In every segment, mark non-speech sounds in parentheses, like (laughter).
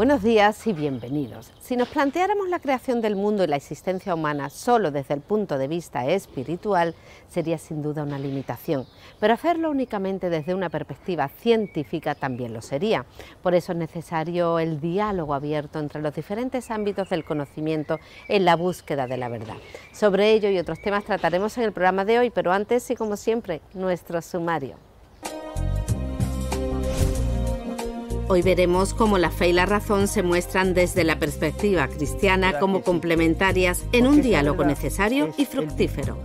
Buenos días y bienvenidos. Si nos planteáramos la creación del mundo y la existencia humana solo desde el punto de vista espiritual, sería sin duda una limitación, pero hacerlo únicamente desde una perspectiva científica también lo sería. Por eso es necesario el diálogo abierto entre los diferentes ámbitos del conocimiento en la búsqueda de la verdad. Sobre ello y otros temas trataremos en el programa de hoy, pero antes y como siempre, nuestro sumario. Hoy veremos cómo la fe y la razón se muestran desde la perspectiva cristiana como complementarias en un diálogo necesario y fructífero.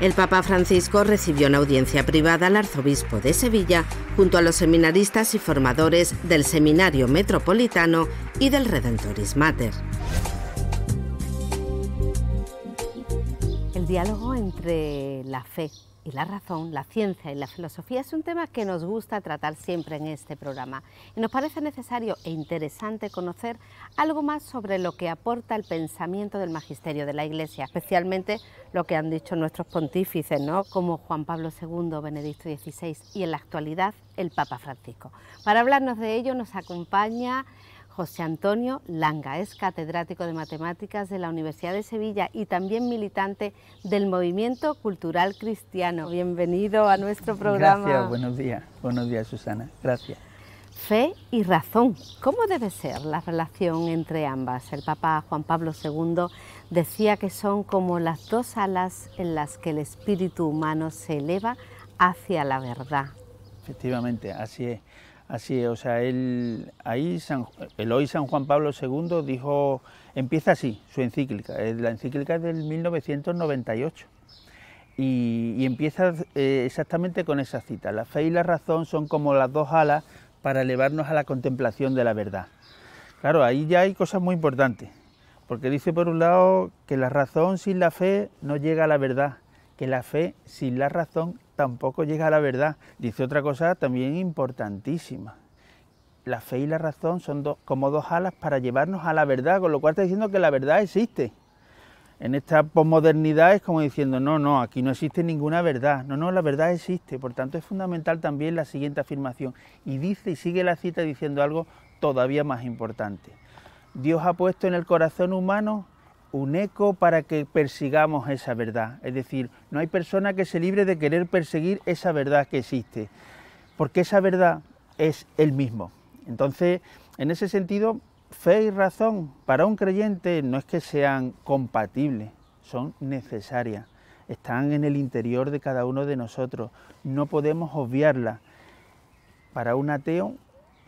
El Papa Francisco recibió en audiencia privada al arzobispo de Sevilla junto a los seminaristas y formadores del Seminario Metropolitano y del Redentorismater. Mater. El diálogo entre la fe y la razón, la ciencia y la filosofía es un tema que nos gusta tratar siempre en este programa y nos parece necesario e interesante conocer algo más sobre lo que aporta el pensamiento del magisterio de la Iglesia, especialmente lo que han dicho nuestros pontífices, ¿no? como Juan Pablo II, Benedicto XVI y en la actualidad el Papa Francisco. Para hablarnos de ello nos acompaña José Antonio Langa. Es catedrático de matemáticas de la Universidad de Sevilla y también militante del Movimiento Cultural Cristiano. Bienvenido a nuestro programa. Gracias, buenos días. Buenos días, Susana. Gracias. Fe y razón. ¿Cómo debe ser la relación entre ambas? El Papa Juan Pablo II decía que son como las dos alas en las que el espíritu humano se eleva hacia la verdad. Efectivamente, así es. Así es, o sea, él, ahí el hoy San Juan Pablo II dijo, empieza así su encíclica, la encíclica es del 1998, y, empieza eh, exactamente con esa cita, la fe y la razón son como las dos alas para elevarnos a la contemplación de la verdad. Claro, ahí ya hay cosas muy importantes, porque dice por un lado que la razón sin la fe no llega a la verdad, que la fe sin la razón tampoco llega a la verdad. Dice otra cosa también importantísima. La fe y la razón son como dos alas para llevarnos a la verdad, con lo cual está diciendo que la verdad existe. En esta posmodernidad es como diciendo, no, no, aquí no existe ninguna verdad. No, no, la verdad existe. Por tanto, es fundamental también la siguiente afirmación. Y dice y sigue la cita diciendo algo todavía más importante. Dios ha puesto en el corazón humano un eco para que persigamos esa verdad. Es decir, no hay persona que se libre de querer perseguir esa verdad que existe, porque esa verdad es el mismo. Entonces, en ese sentido, fe y razón para un creyente no es que sean compatibles, son necesarias, están en el interior de cada uno de nosotros, no podemos obviarla. Para un ateo,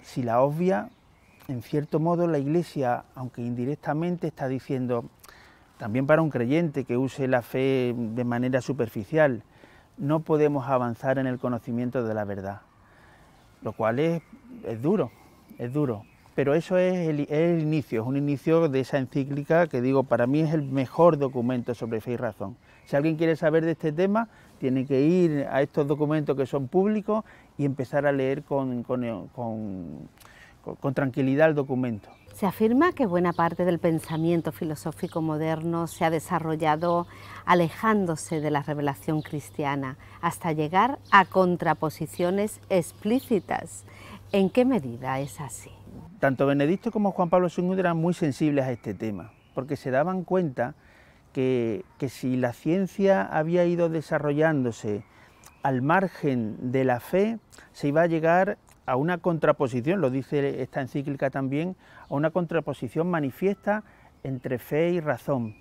si la obvia, en cierto modo la Iglesia, aunque indirectamente, está diciendo, también para un creyente que use la fe de manera superficial, no podemos avanzar en el conocimiento de la verdad, lo cual es, duro, es duro. Pero eso es el, inicio, es un inicio de esa encíclica que digo, para mí es el mejor documento sobre fe y razón. Si alguien quiere saber de este tema, tiene que ir a estos documentos que son públicos y empezar a leer con tranquilidad el documento. Se afirma que buena parte del pensamiento filosófico moderno se ha desarrollado alejándose de la revelación cristiana hasta llegar a contraposiciones explícitas. ¿En qué medida es así? Tanto Benedicto como Juan Pablo II eran muy sensibles a este tema, porque se daban cuenta que, si la ciencia había ido desarrollándose al margen de la fe, se iba a llegar a una contraposición, lo dice esta encíclica también, a una contraposición manifiesta entre fe y razón.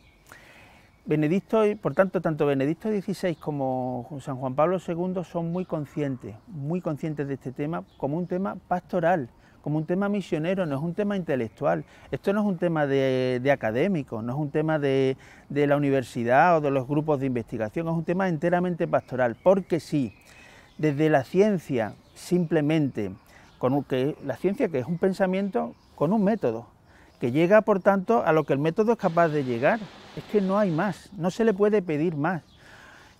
Benedicto, por tanto, tanto Benedicto XVI como San Juan Pablo II son muy conscientes, muy conscientes de este tema como un tema pastoral, como un tema misionero, no es un tema intelectual. Esto no es un tema de, de académicos, no es un tema de la universidad o de los grupos de investigación, es un tema enteramente pastoral, porque sí, desde la ciencia, simplemente, con que, la ciencia que es un pensamiento con un método, que llega, por tanto, a lo que el método es capaz de llegar. Es que no hay más, no se le puede pedir más.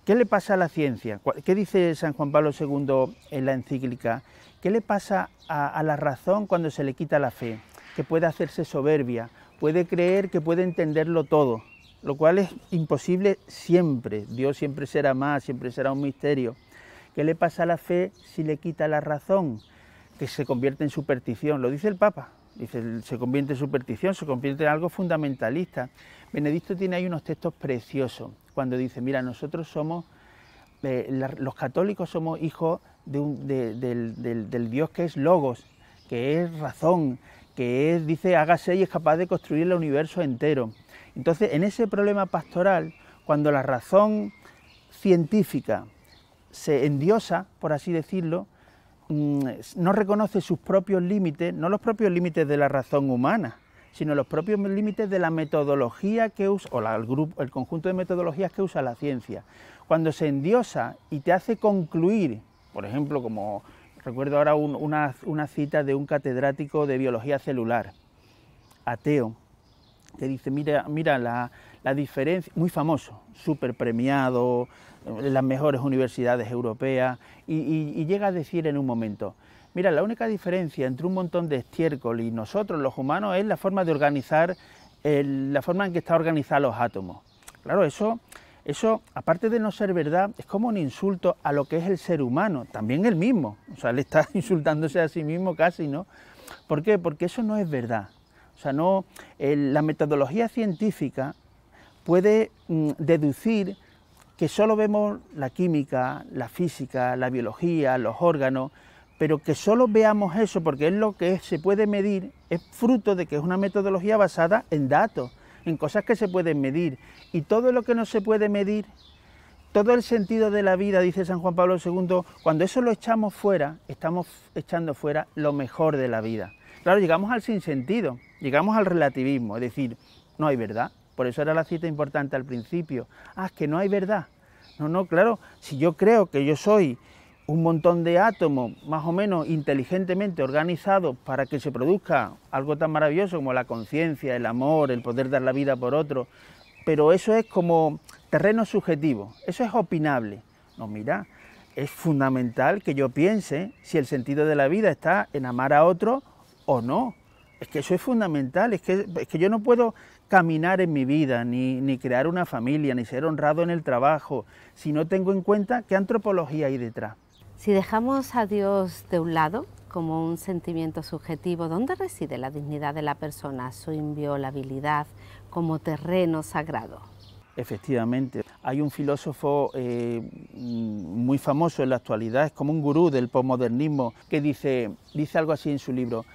¿Qué le pasa a la ciencia? ¿Qué dice San Juan Pablo II en la encíclica? ¿Qué le pasa a la razón cuando se le quita la fe? Que puede hacerse soberbia, puede creer que puede entenderlo todo, lo cual es imposible siempre. Dios siempre será más, siempre será un misterio. ¿Qué le pasa a la fe si le quita la razón? Que se convierte en superstición, lo dice el Papa. Dice, se convierte en superstición, se convierte en algo fundamentalista. Benedicto tiene ahí unos textos preciosos, cuando dice, mira, nosotros somos, eh, los católicos somos hijos de del, Dios que es logos, que es razón, que es, dice, hágase y es capaz de construir el universo entero. Entonces, en ese problema pastoral, cuando la razón científica se endiosa, por así decirlo, mm, no reconoce sus propios límites, no los propios límites de la razón humana, sino los propios límites de la metodología que usa, o el, grupo, el conjunto de metodologías que usa la ciencia. Cuando se endiosa y te hace concluir, por ejemplo, como recuerdo ahora una cita de un catedrático de biología celular, ateo, que dice, mira, mira la, la diferencia, muy famoso, súper premiado, ...en las mejores universidades europeas, y, llega a decir en un momento, mira, la única diferencia entre un montón de estiércol y nosotros los humanos es la forma de organizar, la forma en que están organizados los átomos. Claro, eso, eso, aparte de no ser verdad, es como un insulto a lo que es el ser humano, también él mismo. O sea, le está (laughs) insultándose a sí mismo casi, ¿no? ¿Por qué? Porque eso no es verdad. O sea, no, la metodología científica puede mm, deducir que solo vemos la química, la física, la biología, los órganos, pero que solo veamos eso porque es lo que se puede medir, es fruto de que es una metodología basada en datos, en cosas que se pueden medir. Y todo lo que no se puede medir, todo el sentido de la vida, dice San Juan Pablo II, cuando eso lo echamos fuera, estamos echando fuera lo mejor de la vida. Claro, llegamos al sinsentido, llegamos al relativismo, es decir, no hay verdad, por eso era la cita importante al principio. Ah, es que no hay verdad. No, no, claro, si yo creo que yo soy un montón de átomos más o menos inteligentemente organizados para que se produzca algo tan maravilloso como la conciencia, el amor, el poder dar la vida por otro, pero eso es como terreno subjetivo, eso es opinable. No, mira, es fundamental que yo piense si el sentido de la vida está en amar a otro o no. Es que eso es fundamental, es que, es que yo no puedo caminar en mi vida, ni, crear una familia, ni ser honrado en el trabajo, si no tengo en cuenta qué antropología hay detrás. Si dejamos a Dios de un lado, como un sentimiento subjetivo, ¿dónde reside la dignidad de la persona, su inviolabilidad como terreno sagrado? Efectivamente, hay un filósofo eh, muy famoso en la actualidad, es como un gurú del posmodernismo, que dice, dice algo así en su libro,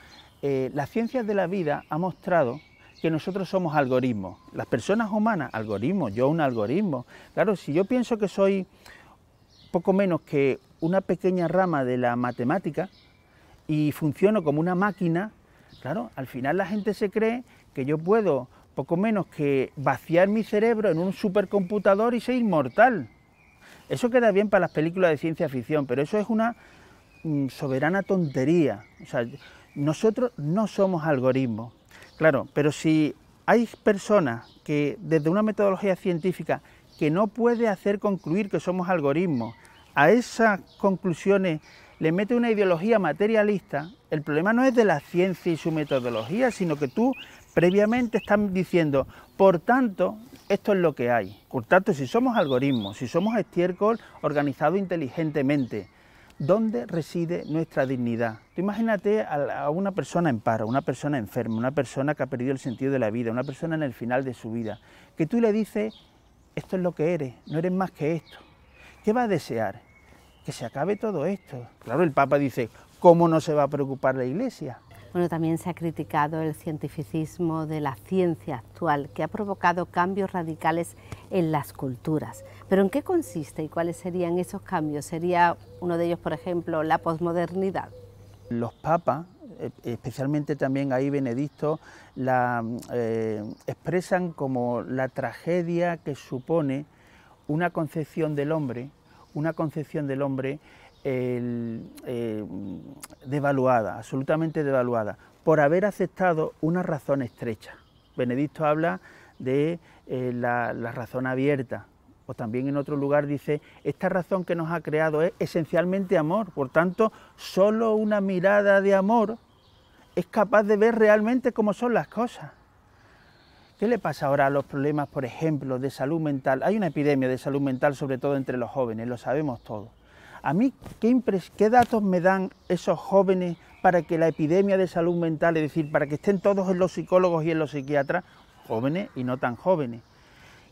eh, las ciencias de la vida ha mostrado que nosotros somos algoritmos. Las personas humanas, algoritmos, yo un algoritmo. Claro, si yo pienso que soy poco menos que una pequeña rama de la matemática y funciono como una máquina, claro, al final la gente se cree que yo puedo poco menos que vaciar mi cerebro en un supercomputador y ser inmortal. Eso queda bien para las películas de ciencia ficción, pero eso es una mm, soberana tontería. O sea, nosotros no somos algoritmos. Claro, pero si hay personas que desde una metodología científica que no puede hacer concluir que somos algoritmos, a esas conclusiones le mete una ideología materialista, el problema no es de la ciencia y su metodología, sino que tú previamente estás diciendo, por tanto, esto es lo que hay. Por tanto, si somos algoritmos, si somos estiércol organizado inteligentemente, dónde reside nuestra dignidad. Tú imagínate a una persona en paro, una persona enferma, una persona que ha perdido el sentido de la vida, una persona en el final de su vida, que tú le dices, esto es lo que eres, no eres más que esto. ¿Qué va a desear? Que se acabe todo esto. Claro, el Papa dice, ¿cómo no se va a preocupar la Iglesia? Bueno, también se ha criticado el cientificismo de la ciencia actual, que ha provocado cambios radicales en las culturas. Pero ¿en qué consiste y cuáles serían esos cambios? ¿Sería uno de ellos, por ejemplo, la posmodernidad? Los papas, eh, especialmente también ahí Benedicto, eh, expresan como la tragedia que supone una concepción del hombre, una concepción del hombre eh, devaluada, absolutamente devaluada, por haber aceptado una razón estrecha. Benedicto habla de eh, la, la razón abierta, o también en otro lugar dice, esta razón que nos ha creado es esencialmente amor, por tanto, solo una mirada de amor es capaz de ver realmente cómo son las cosas. ¿Qué le pasa ahora a los problemas, por ejemplo, de salud mental? Hay una epidemia de salud mental, sobre todo entre los jóvenes, lo sabemos todos. A mí, ¿qué, ¿qué datos me dan esos jóvenes para que la epidemia de salud mental, es decir, para que estén todos en los psicólogos y en los psiquiatras, jóvenes y no tan jóvenes?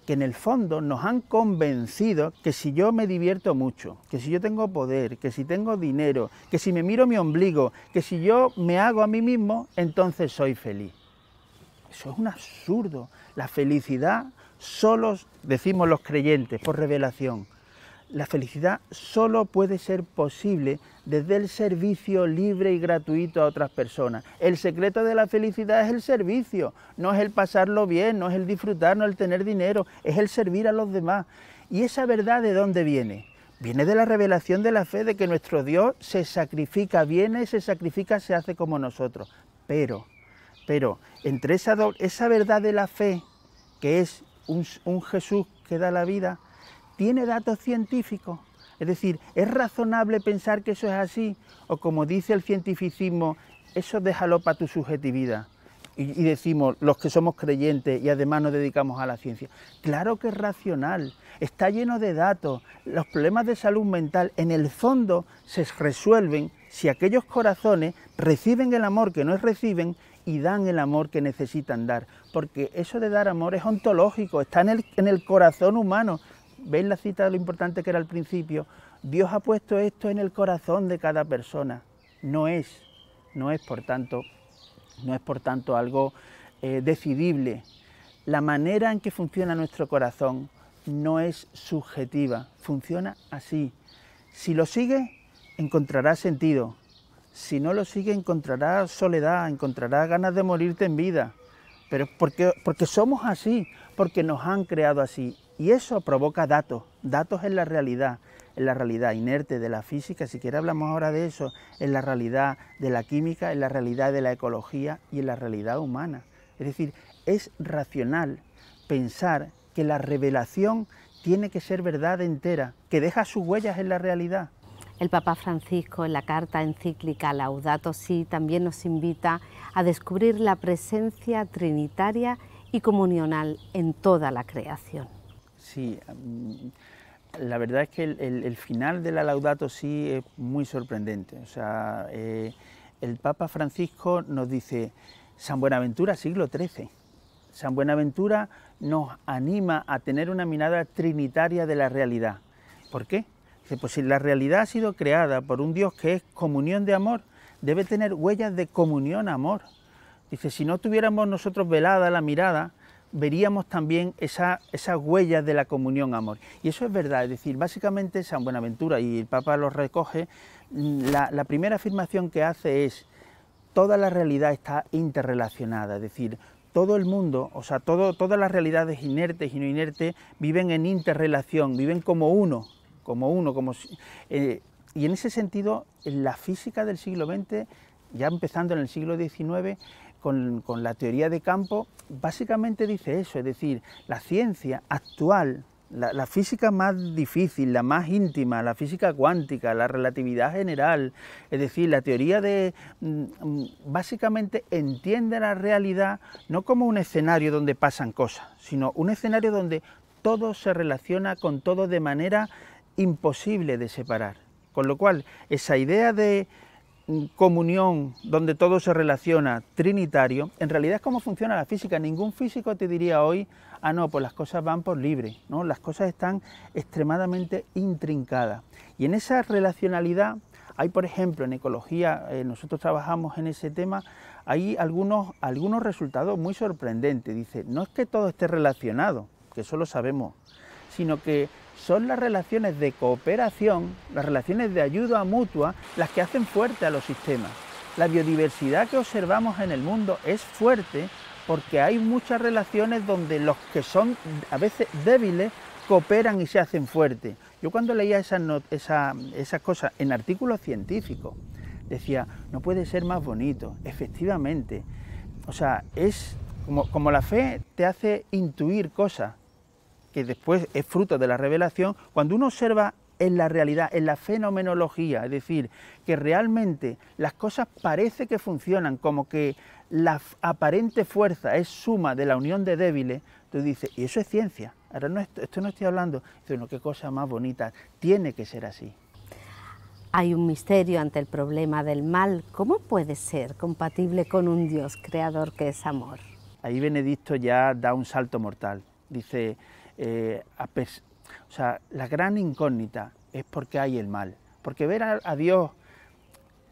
que en el fondo nos han convencido que si yo me divierto mucho, que si yo tengo poder, que si tengo dinero, que si me miro mi ombligo, que si yo me hago a mí mismo, entonces soy feliz. Eso es un absurdo. La felicidad solo decimos los creyentes por revelación. La felicidad solo puede ser posible desde el servicio libre y gratuito a otras personas. El secreto de la felicidad es el servicio, no es el pasarlo bien, no es el disfrutar, no es el tener dinero, es el servir a los demás. ¿Y esa verdad de dónde viene? Viene de la revelación de la fe de que nuestro Dios se sacrifica, viene, se sacrifica, se hace como nosotros. Pero, pero, entre esa, esa verdad de la fe, que es un Jesús que da la vida, tiene datos científicos. Es decir, ¿es razonable pensar que eso es así? O como dice el cientificismo, eso déjalo para tu subjetividad. Y, decimos, los que somos creyentes y además nos dedicamos a la ciencia. Claro que es racional, está lleno de datos. Los problemas de salud mental en el fondo se resuelven si aquellos corazones reciben el amor que no reciben y dan el amor que necesitan dar. Porque eso de dar amor es ontológico, está en el, en el corazón humano. ¿Veis la cita de lo importante que era al principio? Dios ha puesto esto en el corazón de cada persona. No es, no es por tanto, no es por tanto algo eh, decidible. La manera en que funciona nuestro corazón no es subjetiva, funciona así. Si lo sigue, encontrará sentido. Si no lo sigue encontrará soledad, ...encontrará ganas de morirte en vida. Pero porque, porque somos así, porque nos han creado así. Y eso provoca datos, datos en la realidad, en la realidad inerte de la física, si siquiera hablamos ahora de eso, en la realidad de la química, en la realidad de la ecología y en la realidad humana. Es decir, es racional pensar que la revelación tiene que ser verdad entera, que deja sus huellas en la realidad. El Papa Francisco en la carta encíclica Laudato Si también nos invita a descubrir la presencia trinitaria y comunional en toda la creación. Sí, mm, la verdad es que el, final de la Laudato sí es muy sorprendente. O sea, eh, el Papa Francisco nos dice, San Buenaventura, siglo XIII. San Buenaventura nos anima a tener una mirada trinitaria de la realidad. ¿Por qué? Dice, pues si la realidad ha sido creada por un Dios que es comunión de amor, debe tener huellas de comunión amor. Dice, si no tuviéramos nosotros velada la mirada, veríamos también esa, esas huellas de la comunión amor. Y eso es verdad, es decir, básicamente San Buenaventura, y el Papa lo recoge, mm, la, primera afirmación que hace es, toda la realidad está interrelacionada, es decir, todo el mundo, o sea, todo, todas las realidades inertes y no inertes viven en interrelación, viven como uno, como uno, como... Eh, y en ese sentido, la física del siglo XX, ya empezando en el siglo XIX, con, la teoría de campo, básicamente dice eso, es decir, la ciencia actual la, la, física más difícil, la más íntima, la física cuántica, la relatividad general, es decir, la teoría de mm, mm, básicamente entiende la realidad no como un escenario donde pasan cosas, sino un escenario donde todo se relaciona con todo de manera imposible de separar. Con lo cual, esa idea de comunión, donde todo se relaciona, trinitario, en realidad es como funciona la física. Ningún físico te diría hoy, ah, no, pues las cosas van por libre, ¿no? Las cosas están extremadamente intrincadas. Y en esa relacionalidad hay, por ejemplo, en ecología, eh, nosotros trabajamos en ese tema, hay algunos, algunos resultados muy sorprendentes. Dice, no es que todo esté relacionado, que eso lo sabemos, sino que son las relaciones de cooperación, las relaciones de ayuda mutua, las que hacen fuerte a los sistemas. La biodiversidad que observamos en el mundo es fuerte porque hay muchas relaciones donde los que son a veces débiles cooperan y se hacen fuertes. Yo cuando leía esas, cosas en artículos científicos, decía, no puede ser más bonito, efectivamente. O sea, es como la fe te hace intuir cosas, que después es fruto de la revelación, cuando uno observa en la realidad, en la fenomenología, es decir, que realmente las cosas parece que funcionan, como que la aparente fuerza es suma de la unión de débiles, tú dices, y eso es ciencia, ahora no, esto no estoy hablando, bueno, qué cosa más bonita, tiene que ser así. Hay un misterio ante el problema del mal, ¿cómo puede ser compatible con un Dios creador que es amor? Ahí Benedicto ya da un salto mortal, dice, eh, o sea, la gran incógnita es porque hay el mal. Porque ver a, Dios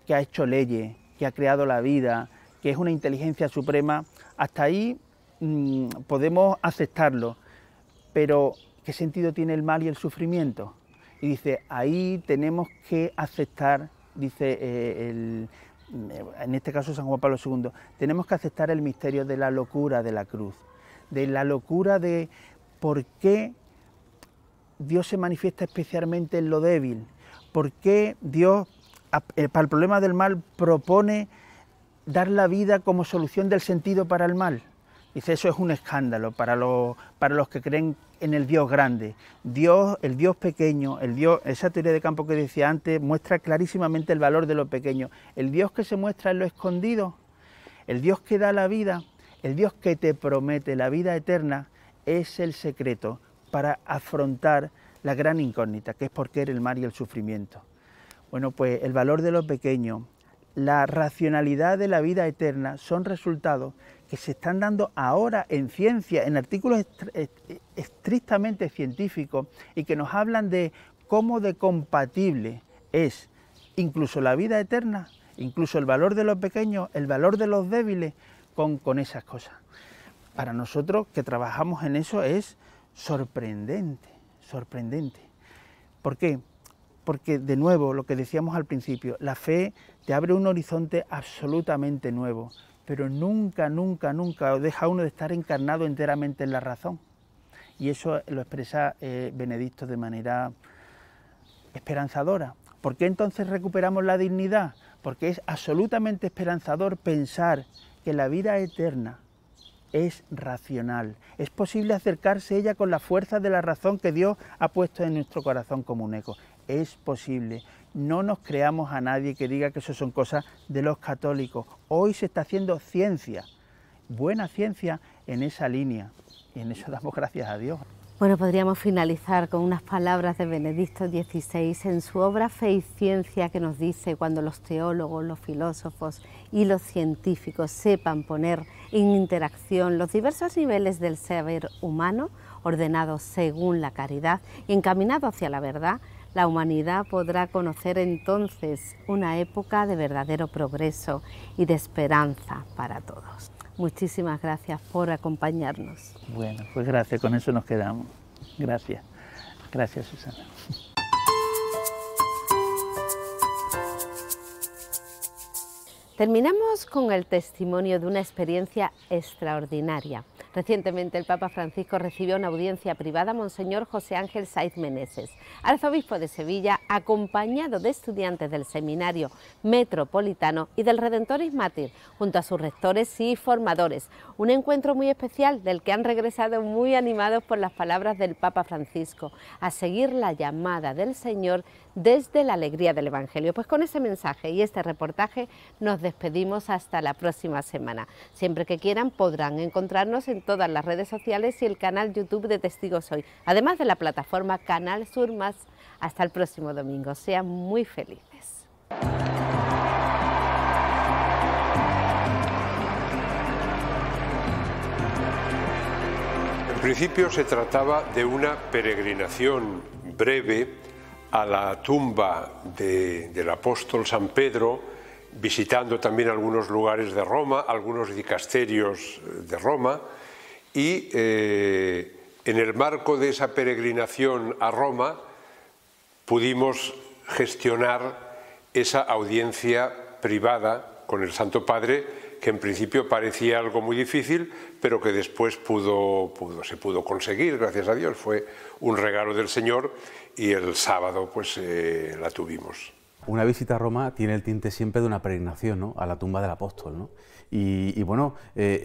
que ha hecho leyes, que ha creado la vida, que es una inteligencia suprema, hasta ahí mm, podemos aceptarlo. Pero, ¿qué sentido tiene el mal y el sufrimiento? Y dice, ahí tenemos que aceptar, dice eh, mm, en este caso San Juan Pablo II, tenemos que aceptar el misterio de la locura de la cruz, de la locura de, ¿Por qué Dios se manifiesta especialmente en lo débil? ¿Por qué Dios, eh, para el problema del mal, propone dar la vida como solución del sentido para el mal? Dice, eso es un escándalo para los, para los que creen en el Dios grande. Dios, el Dios pequeño, el Dios, esa teoría de campo que decía antes, muestra clarísimamente el valor de lo pequeño. El Dios que se muestra en lo escondido, el Dios que da la vida, el Dios que te promete la vida eterna, es el secreto para afrontar la gran incógnita, que es por qué el mar y el sufrimiento. Bueno, pues el valor de lo pequeño, la racionalidad de la vida eterna son resultados que se están dando ahora en ciencia, en artículos estrictamente científicos y que nos hablan de cómo de compatible es incluso la vida eterna, incluso el valor de los pequeños, el valor de los débiles con esas cosas para nosotros que trabajamos en eso es sorprendente, sorprendente. ¿Por qué? Porque de nuevo, lo que decíamos al principio, la fe te abre un horizonte absolutamente nuevo, pero nunca, nunca, nunca deja uno de estar encarnado enteramente en la razón. Y eso lo expresa eh, Benedicto de manera esperanzadora. ¿Por qué entonces recuperamos la dignidad? Porque es absolutamente esperanzador pensar que la vida eterna es racional. Es posible acercarse ella con la fuerza de la razón que Dios ha puesto en nuestro corazón como un eco. Es posible. No nos creamos a nadie que diga que eso son cosas de los católicos. Hoy se está haciendo ciencia, buena ciencia en esa línea. Y en eso damos (laughs) gracias a Dios. Bueno, podríamos finalizar con unas palabras de Benedicto XVI en su obra Fe y Ciencia que nos dice cuando los teólogos, los filósofos y los científicos sepan poner en interacción los diversos niveles del saber humano, ordenados según la caridad y encaminado hacia la verdad, la humanidad podrá conocer entonces una época de verdadero progreso y de esperanza para todos. Muchísimas gracias por acompañarnos. Bueno, pues gracias, con eso nos quedamos. Gracias. Gracias, Susana. Terminamos con el testimonio de una experiencia extraordinaria Recientemente el Papa Francisco recibió una audiencia privada a Monseñor José Ángel Saiz Meneses, arzobispo de Sevilla, acompañado de estudiantes del Seminario Metropolitano y del Redentor Ismátil, junto a sus rectores y formadores. Un encuentro muy especial del que han regresado muy animados por las palabras del Papa Francisco, a seguir la llamada del Señor desde la alegría del Evangelio. Pues con ese mensaje y este reportaje nos despedimos hasta la próxima semana. Siempre que quieran podrán encontrarnos en todas las redes sociales y el canal YouTube de Testigos Hoy, además de la plataforma Canal Sur Más. Hasta el próximo domingo. Sean muy felices. En principio se trataba de una peregrinación breve a la tumba del apóstol San Pedro, visitando también algunos lugares de Roma, algunos dicasterios eh, de Roma, y eh, en el marco de esa peregrinación a Roma pudimos gestionar esa audiencia privada con el Santo Padre, que en principio parecía algo muy difícil, pero que después pudo, se pudo conseguir, gracias a Dios. Fue un regalo del Señor y el sábado pues eh, la tuvimos. Una visita a Roma tiene el tinte siempre de una peregrinación a la tumba del apóstol. ¿no? Y, bueno, eh,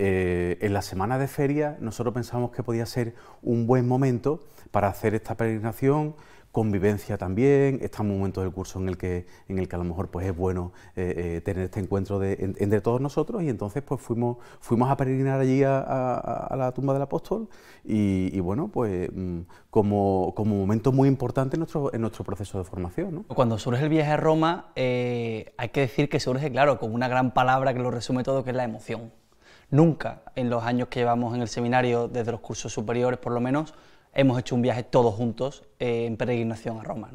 eh, en la semana de feria nosotros pensamos que podía ser un buen momento para hacer esta peregrinación, convivencia también, estamos en un momento del curso en el que, en el que a lo mejor pues, es bueno eh, eh, tener este encuentro de, entre todos nosotros y entonces pues fuimos, fuimos a peregrinar allí a, la tumba del apóstol y, bueno, pues mm, como, momento muy importante en nuestro, en nuestro proceso de formación. Cuando surge el viaje a Roma eh, hay que decir que surge, claro, con una gran palabra que lo resume todo, que es la emoción. Nunca en los años que llevamos en el seminario, desde los cursos superiores por lo menos, hemos hecho un viaje todos juntos eh, en peregrinación a Roma.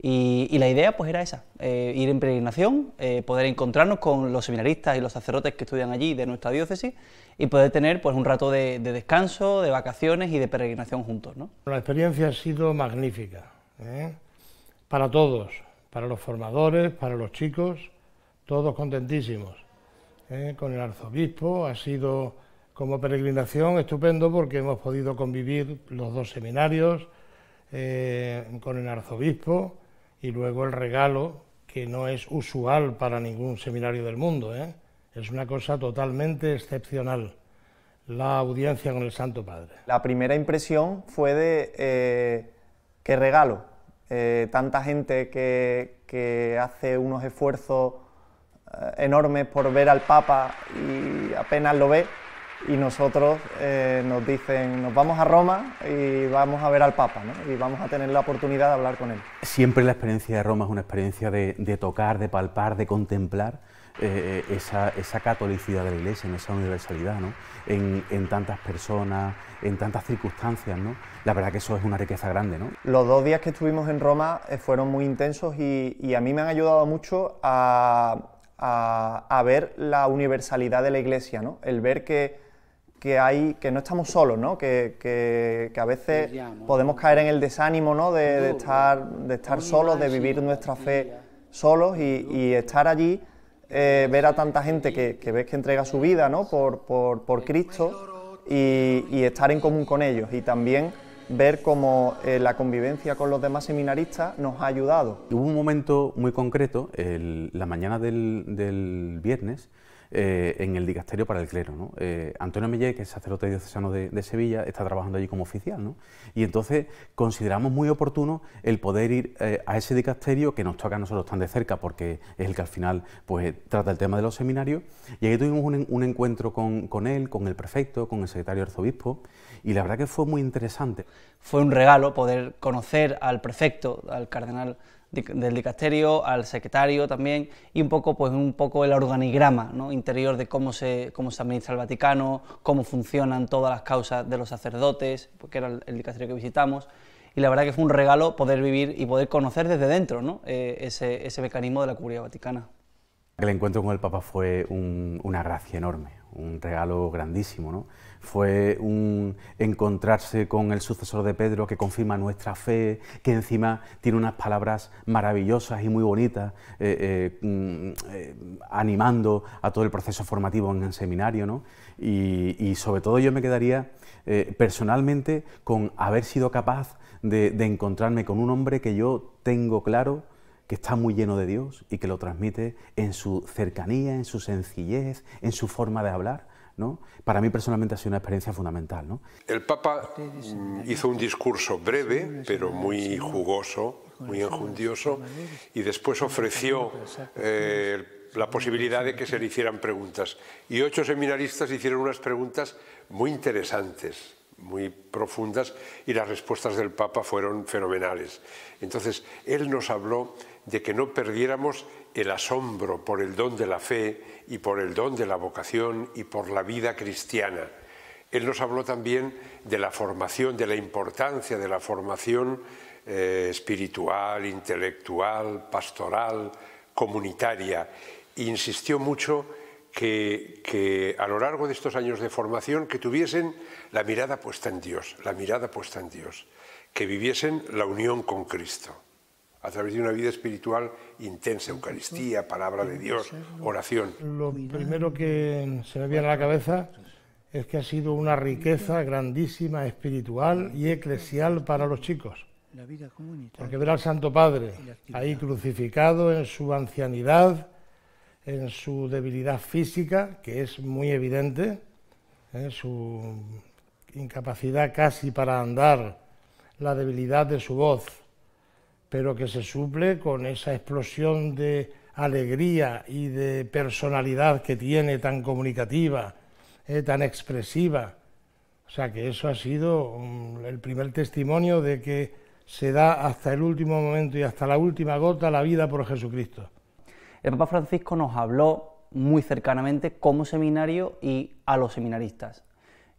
Y, la idea pues era esa, eh, ir en peregrinación, eh, poder encontrarnos con los seminaristas y los sacerdotes que estudian allí de nuestra diócesis y poder tener pues un rato de, descanso, de vacaciones y de peregrinación juntos. ¿no? La experiencia ha sido magnífica, para todos, para los formadores, para los chicos, todos contentísimos. Con el arzobispo ha sido como peregrinación estupendo porque hemos podido convivir los dos seminarios eh, con el arzobispo y luego el regalo, que no es usual para ningún seminario del mundo, ¿eh? es una cosa totalmente excepcional la audiencia con el Santo Padre. La primera impresión fue de eh, qué regalo, tanta gente que, hace unos esfuerzos enormes por ver al Papa y apenas lo ve, y nosotros eh, nos dicen, nos vamos a Roma y vamos a ver al Papa, ¿no? y vamos a tener la oportunidad de hablar con él. Siempre la experiencia de Roma es una experiencia de, tocar, de palpar, de contemplar eh, esa, catolicidad de la Iglesia, en esa universalidad, ¿no? en, tantas personas, en tantas circunstancias. ¿no? La verdad que eso es una riqueza grande. ¿no? Los dos días que estuvimos en Roma eh, fueron muy intensos y, a mí me han ayudado mucho a, a, ver la universalidad de la Iglesia, el ver que que, hay, que no estamos solos, ¿no? Que, a veces podemos caer en el desánimo, ¿no? De, estar, de estar solos, de vivir nuestra fe solos y, estar allí, eh, ver a tanta gente que, ves que entrega su vida, Por, Cristo y, estar en común con ellos y también ver cómo eh, la convivencia con los demás seminaristas nos ha ayudado. Hubo un momento muy concreto, el, la mañana del, del viernes, eh, en el dicasterio para el clero. Eh, Antonio Mellé, que es sacerdote diocesano de, Sevilla, está trabajando allí como oficial. Y entonces consideramos muy oportuno el poder ir eh, a ese dicasterio que nos toca a nosotros tan de cerca porque es el que al final pues, trata el tema de los seminarios. Y ahí tuvimos un, encuentro con, con él, con el prefecto, con el secretario arzobispo y la verdad que fue muy interesante. Fue un regalo poder conocer al prefecto, al cardenal del dicasterio al secretario también y un poco pues un poco el organigrama interior de cómo se cómo se administra el Vaticano cómo funcionan todas las causas de los sacerdotes porque era el, dicasterio que visitamos y la verdad que fue un regalo poder vivir y poder conocer desde dentro eh, ese, ese, mecanismo de la curia vaticana el encuentro con el Papa fue una gracia enorme un regalo grandísimo ¿no? fue un encontrarse con el sucesor de Pedro que confirma nuestra fe, que encima tiene unas palabras maravillosas y muy bonitas, eh, eh, mm, eh, animando a todo el proceso formativo en el seminario. Y, sobre todo yo me quedaría personalmente con haber sido capaz de encontrarme con un hombre que yo tengo claro que está muy lleno de Dios y que lo transmite en su cercanía, en su sencillez, en su forma de hablar para mí personalmente ha sido una experiencia fundamental. El Papa mm, hizo un discurso breve, pero muy jugoso, muy enjundioso, y después ofreció eh, la posibilidad de que se le hicieran preguntas. Y ocho seminaristas hicieron unas preguntas muy interesantes muy profundas y las respuestas del Papa fueron fenomenales. Entonces, él nos habló de que no perdiéramos el asombro por el don de la fe y por el don de la vocación y por la vida cristiana. Él nos habló también de la formación, de la importancia de la formación eh, espiritual, intelectual, pastoral, comunitaria. insistió mucho que, que, a lo largo de estos años de formación que tuviesen la mirada puesta en Dios, la mirada puesta en Dios, que viviesen la unión con Cristo a través de una vida espiritual intensa, Eucaristía, palabra de Dios, oración. Lo primero que se me viene a la cabeza es que ha sido una riqueza grandísima espiritual y eclesial para los chicos. Porque ver al Santo Padre ahí crucificado en su ancianidad, en su debilidad física, que es muy evidente, en ¿eh? su incapacidad casi para andar, la debilidad de su voz, pero que se suple con esa explosión de alegría y de personalidad que tiene, tan comunicativa, eh, tan expresiva. O sea que eso ha sido mm, el primer testimonio de que se da hasta el último momento y hasta la última gota la vida por Jesucristo. El Papa Francisco nos habló muy cercanamente como seminario y a los seminaristas.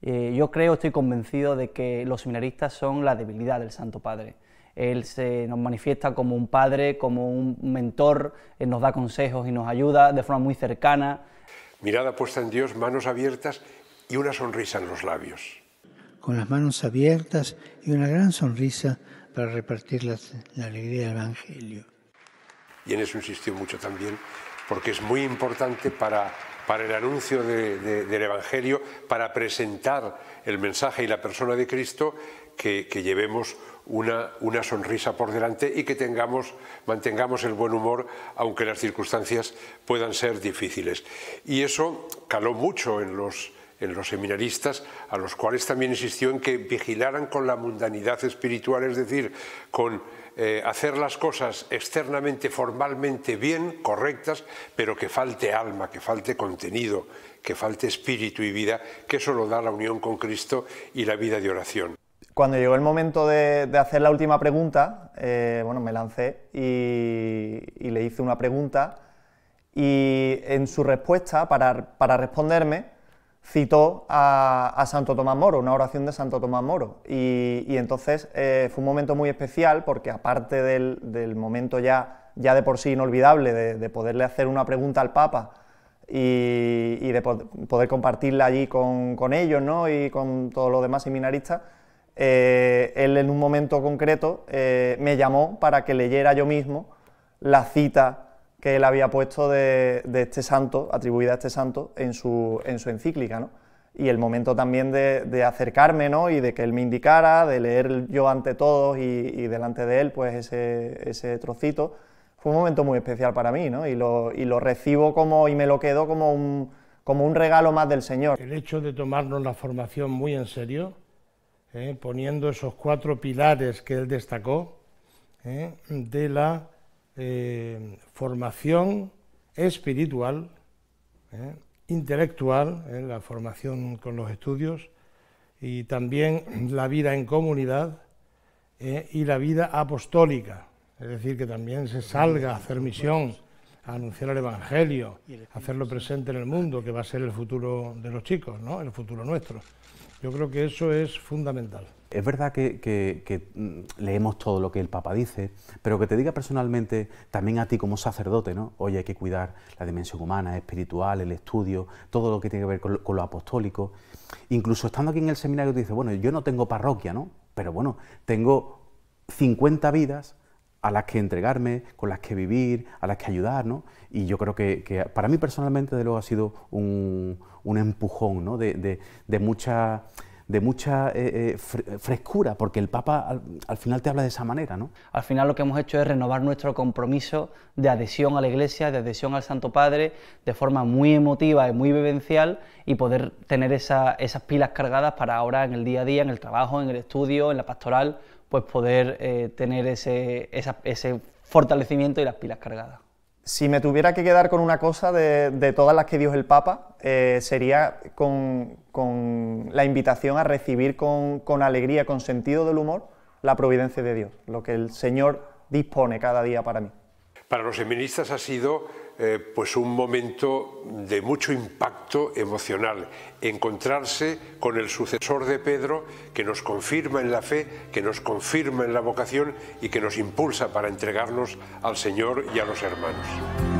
Eh, yo creo, estoy convencido de que los seminaristas son la debilidad del Santo Padre. Él se nos manifiesta como un padre, como un mentor, nos da consejos y nos ayuda de forma muy cercana. Mirada puesta en Dios, manos abiertas y una sonrisa en los labios. Con las manos abiertas y una gran sonrisa para repartir la, alegría del Evangelio. Y en eso insistió mucho también, porque es muy importante para para el anuncio del Evangelio, para presentar el mensaje y la persona de Cristo, que, llevemos una, sonrisa por delante y que tengamos, mantengamos el buen humor, aunque las circunstancias puedan ser difíciles. Y eso caló mucho en los, seminaristas, a los cuales también insistió en que vigilaran con la mundanidad espiritual, es decir, con eh, hacer las cosas externamente, formalmente bien, correctas, pero que falte alma, que falte contenido, que falte espíritu y vida, que eso lo da la unión con Cristo y la vida de oración cuando llegó el momento de, hacer la última pregunta, eh, bueno, me lancé y, le hice una pregunta y en su respuesta, para, responderme, citó a, Santo Tomás Moro, una oración de Santo Tomás Moro. Y, entonces eh, fue un momento muy especial porque aparte del, momento ya, ya, de por sí inolvidable de, poderle hacer una pregunta al Papa y, de poder compartirla allí con, ellos ¿no? y con todos los demás seminaristas, eh, él en un momento concreto eh, me llamó para que leyera yo mismo la cita que él había puesto de, este santo, atribuida a este santo, en su, en su encíclica. Y el momento también de, acercarme y de que él me indicara, de leer yo ante todos y, delante de él pues ese, trocito, fue un momento muy especial para mí y, lo, recibo como y me lo quedo como un, como un regalo más del Señor. El hecho de tomarnos la formación muy en serio ¿eh? poniendo esos cuatro pilares que él destacó ¿eh? de la eh, formación espiritual, intelectual, la formación con los estudios y también la vida en comunidad y la vida apostólica, es decir, que también se salga a hacer misión, a anunciar el Evangelio, a hacerlo presente en el mundo, que va a ser el futuro de los chicos, ¿no? el futuro nuestro. Yo creo que eso es fundamental. Es verdad que, mm, leemos todo lo que el Papa dice, pero que te diga personalmente, también a ti como sacerdote, ¿no? Oye, hay que cuidar la dimensión humana, espiritual, el estudio, todo lo que tiene que ver con lo, apostólico. Incluso estando aquí en el seminario, te dice, bueno, yo no tengo parroquia, ¿no? Pero bueno, tengo 50 vidas a las que entregarme, con las que vivir, a las que ayudar, Y yo creo que, para mí personalmente, de luego, ha sido un, empujón, ¿no? De, mucha, de mucha eh, eh, frescura, porque el Papa al, final te habla de esa manera, ¿no? Al final lo que hemos hecho es renovar nuestro compromiso de adhesión a la Iglesia, de adhesión al Santo Padre, de forma muy emotiva y muy vivencial, y poder tener esas pilas cargadas para ahora en el día a día, en el trabajo, en el estudio, en la pastoral, pues poder eh, tener ese, fortalecimiento y las pilas cargadas. Si me tuviera que quedar con una cosa de, todas las que dio el Papa, eh, sería con, la invitación a recibir con, con, alegría, con sentido del humor, la providencia de Dios, lo que el Señor dispone cada día para mí. Para los feministas ha sido eh, pues un momento de mucho impacto emocional, encontrarse con el sucesor de Pedro que nos confirma en la fe, que nos confirma en la vocación y que nos impulsa para entregarnos al Señor y a los hermanos.